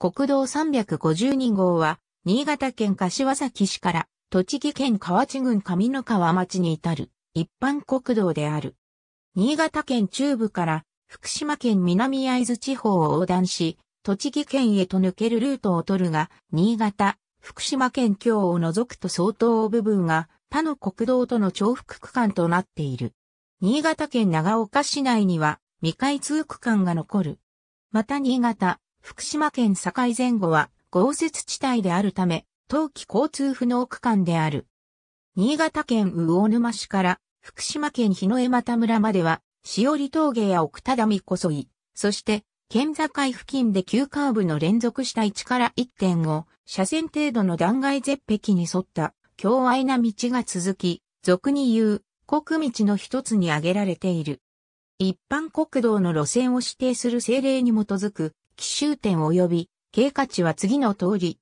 国道352号は、新潟県柏崎市から、栃木県河内郡上野川町に至る、一般国道である。新潟県中部から、福島県南会津地方を横断し、栃木県へと抜けるルートを取るが、新潟、福島県境を除くと相当部分が、他の国道との重複区間となっている。新潟県長岡市内には、未開通区間が残る。また新潟、福島県境前後は豪雪地帯であるため、冬季交通不能区間である。新潟県魚沼市から福島県日野江又村までは、しおり峠や奥只見こそい、そして、県境付近で急カーブの連続した置から1を、車線程度の断崖絶壁に沿った強愛な道が続き、俗に言う国道の一つに挙げられている。一般国道の路線を指定する政令に基づく奇襲点及び経過値は次の通り。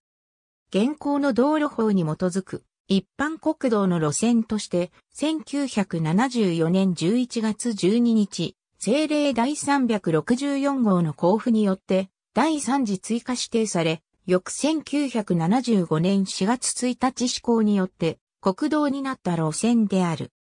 現行の道路法に基づく一般国道の路線として、1974年11月12日、政令第364号の交付によって、第3次追加指定され、翌1975年4月1日施行によって、国道になった路線である。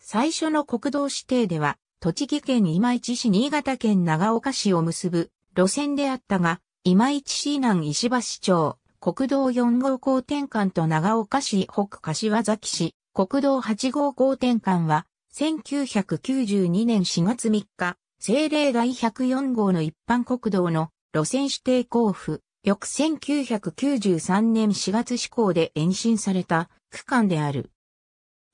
最初の国道指定では、栃木県今市市新潟県長岡市を結ぶ路線であったが、今市市南石橋町、国道4号交転換と長岡市北柏崎市、国道8号交転換は、1992年4月3日、政令第104号の一般国道の路線指定交付、翌1993年4月施行で延伸された区間である。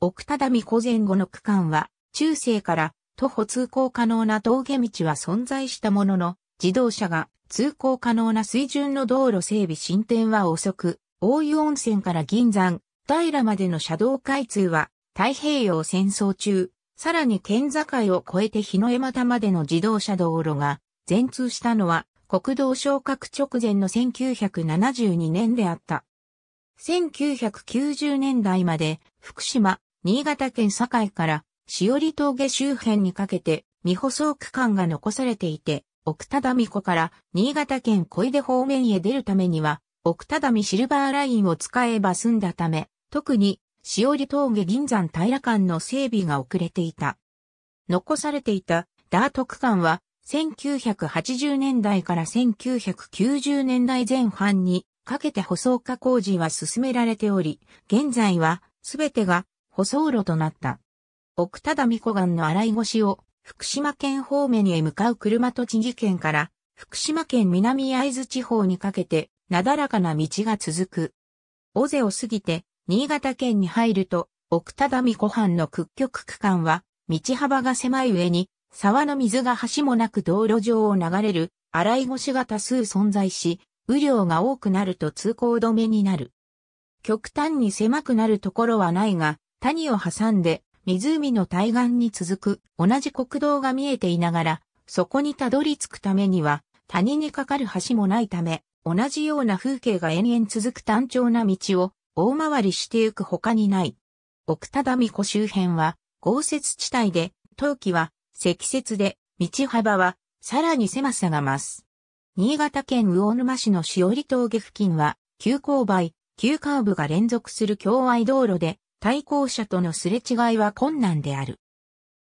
奥只見古前後の区間は、中世から徒歩通行可能な峠道は存在したものの、自動車が通行可能な水準の道路整備進展は遅く、大湯温泉から銀山、平までの車道開通は太平洋戦争中、さらに県境を越えて日の江又までの自動車道路が全通したのは国道昇格直前の1972年であった。1990年代まで福島、新潟県境からしおり峠周辺にかけて未舗装区間が残されていて、奥多田美子から新潟県小出方面へ出るためには、奥多田美シルバーラインを使えば済んだため、特に、しおり峠銀山平間の整備が遅れていた。残されていたダート区間は、1980年代から1990年代前半にかけて舗装化工事は進められており、現在はすべてが舗装路となった。奥多田美子岩の洗い越しを福島県方面へ向かう車栃木県から、福島県南会津地方にかけて、なだらかな道が続く。尾瀬を過ぎて、新潟県に入ると、奥只見湖畔の屈曲区間は、道幅が狭い上に、沢の水が橋もなく道路上を流れる、洗い越しが多数存在し、雨量が多くなると通行止めになる。極端に狭くなるところはないが、谷を挟んで湖の対岸に続く同じ国道が見えていながら、そこにたどり着くためには、谷にかかる橋もないため、同じような風景が延々続く単調な道を大回りしてゆく他にない。奥只見湖周辺は豪雪地帯で、冬季は積雪で、道幅はさらに狭さが増す。新潟県魚沼市のしおり峠付近は、急勾配、急カーブが連続する境愛道路で、対向車とのすれ違いは困難である。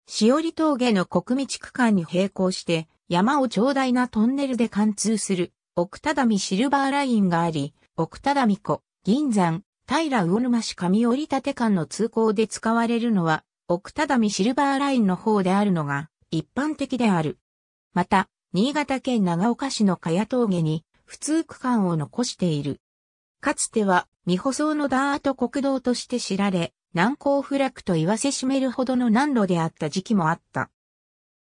しおり峠の国道区間に並行して、山を長大なトンネルで貫通する、奥只見シルバーラインがあり、奥只見湖、銀山、平魚沼市上折立間の通行で使われるのは、奥只見シルバーラインの方であるのが、一般的である。また、新潟県長岡市の茅峠に、普通区間を残している。かつては、未舗装のダート国道として知られ、難攻不落と言わせしめるほどの難路であった時期もあった。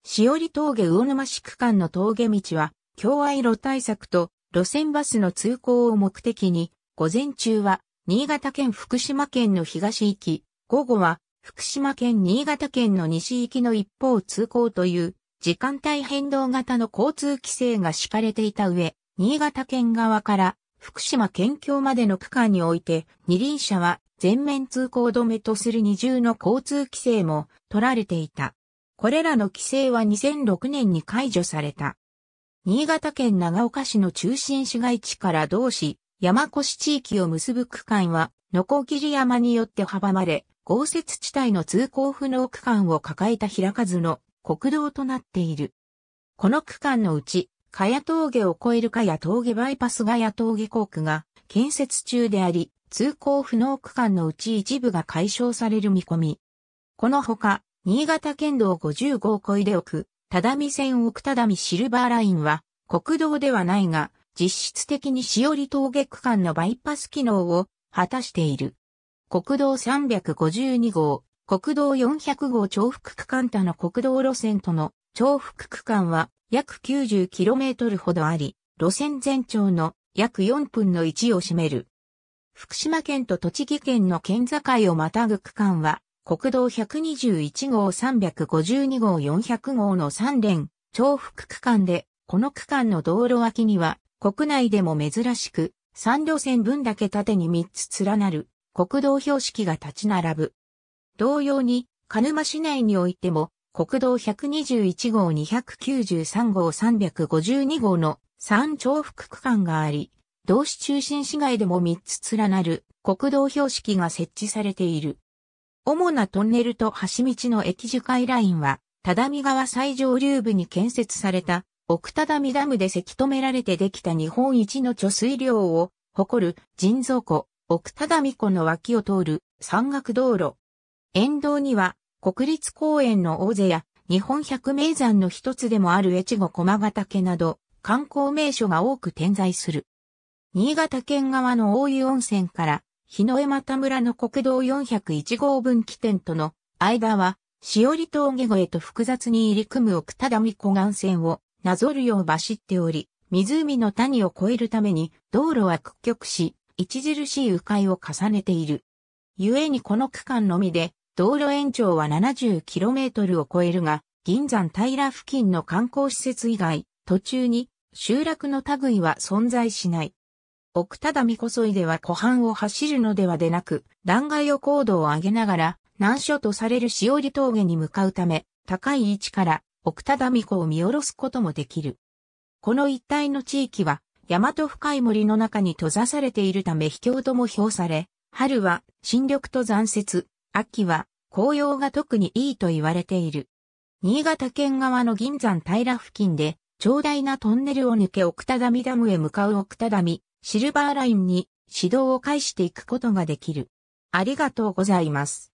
しおり峠魚沼市区間の峠道は、共愛路対策と路線バスの通行を目的に、午前中は新潟県福島県の東行き、午後は福島県新潟県の西行きの一方通行という時間帯変動型の交通規制が敷かれていた上、新潟県側から福島県境までの区間において、二輪車は全面通行止めとする二重の交通規制も取られていた。これらの規制は2006年に解除された。新潟県長岡市の中心市街地から同市、山越地域を結ぶ区間は、のこぎり山によって阻まれ、豪雪地帯の通行不能区間を抱えた平数の国道となっている。この区間のうち、かや峠を越えるかや峠バイパスがや峠工区が建設中であり、通行不能区間のうち一部が解消される見込み。このほか、新潟県道55を越えでく、只見線奥只見シルバーラインは、国道ではないが、実質的にしおり峠区間のバイパス機能を果たしている。国道352号、国道400号重複区間他の国道路線との重複区間は約 90km ほどあり、路線全長の約4分の1を占める。福島県と栃木県の県境をまたぐ区間は、国道121号352号400号の3連、重複区間で、この区間の道路脇には、国内でも珍しく、3路線分だけ縦に3つ連なる、国道標識が立ち並ぶ。同様に、鹿沼市内においても、国道121号293号352号の3重複区間があり、同市中心市街でも3つ連なる国道標識が設置されている。主なトンネルと橋道の駅樹海ラインは、只見川最上流部に建設された奥只見ダムでせき止められてできた日本一の貯水量を誇る人造湖、奥只見湖の脇を通る山岳道路。沿道には国立公園の大勢や日本百名山の一つでもある越後駒ヶ岳など観光名所が多く点在する。新潟県側の大湯温泉から日の江又村の国道401号分岐点との間は、しおり峠越えと複雑に入り組む奥只見湖岸線をなぞるよう走っており、湖の谷を越えるために道路は屈曲し、著しい迂回を重ねている。故にこの区間のみで道路延長は 70km を超えるが、銀山平付近の観光施設以外、途中に集落の類は存在しない。奥多田こそいでは湖畔を走るのではでなく、断崖を高度を上げながら、難所とされるしおり峠に向かうため、高い位置から奥田見湖を見下ろすこともできる。この一帯の地域は、大和深い森の中に閉ざされているため秘境とも評され、春は新緑と残雪、秋は紅葉が特にいいと言われている。新潟県側の銀山平付近で、長大なトンネルを抜け奥田ダダムへ向かう奥田ダシルバーラインに指導を返していくことができる。ありがとうございます。